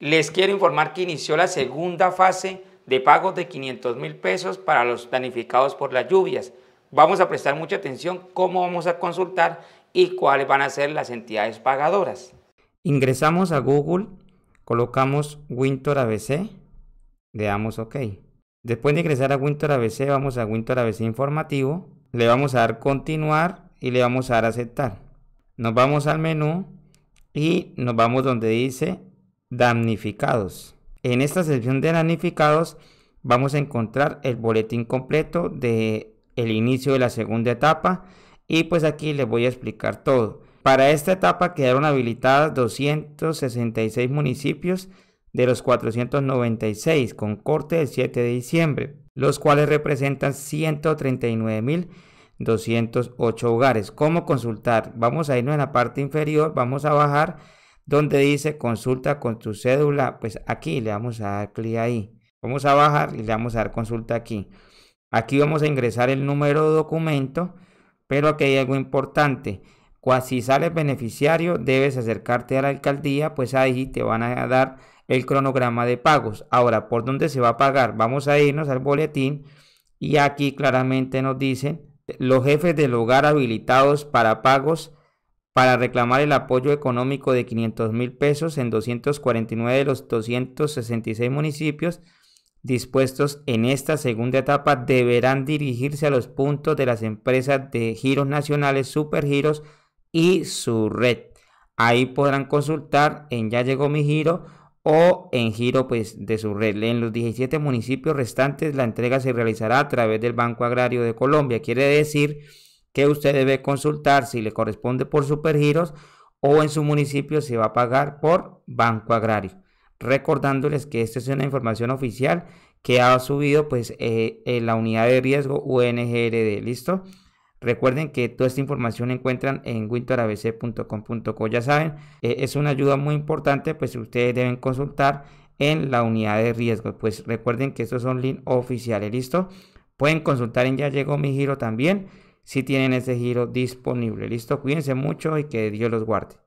Les quiero informar que inició la segunda fase de pagos de 500 mil pesos para los danificados por las lluvias. Vamos a prestar mucha atención cómo vamos a consultar y cuáles van a ser las entidades pagadoras. Ingresamos a Google, colocamos Wintor ABC, le damos OK. Después de ingresar a Wintor ABC, vamos a Wintor ABC Informativo, le vamos a dar Continuar y le vamos a dar Aceptar. Nos vamos al menú y nos vamos donde dice damnificados. En esta sección de damnificados vamos a encontrar el boletín completo de el inicio de la segunda etapa y pues aquí les voy a explicar todo. Para esta etapa quedaron habilitadas 266 municipios de los 496 con corte del 7 de diciembre, los cuales representan 139.208 hogares. ¿Cómo consultar? Vamos a irnos en la parte inferior, vamos a bajar donde dice consulta con tu cédula, pues aquí le vamos a dar clic ahí. Vamos a bajar y le vamos a dar consulta aquí. Aquí vamos a ingresar el número de documento, pero aquí hay algo importante. Si sales beneficiario, debes acercarte a la alcaldía, pues ahí te van a dar el cronograma de pagos. Ahora, ¿por dónde se va a pagar? Vamos a irnos al boletín y aquí claramente nos dicen los jefes del hogar habilitados para pagos para reclamar el apoyo económico de 500 mil pesos en 249 de los 266 municipios dispuestos en esta segunda etapa deberán dirigirse a los puntos de las empresas de giros nacionales, supergiros y su red. Ahí podrán consultar en Ya llegó mi giro o en giro pues, de su red. En los 17 municipios restantes la entrega se realizará a través del Banco Agrario de Colombia. Quiere decir que usted debe consultar si le corresponde por supergiros o en su municipio se va a pagar por Banco Agrario. Recordándoles que esta es una información oficial que ha subido pues eh, en la unidad de riesgo UNGRD, ¿listo? Recuerden que toda esta información la encuentran en winterabc.com.co, ya saben, eh, es una ayuda muy importante, pues ustedes deben consultar en la unidad de riesgo, pues recuerden que estos son links oficiales, ¿listo? Pueden consultar en Ya llegó mi giro también si tienen ese giro disponible. Listo, cuídense mucho y que Dios los guarde.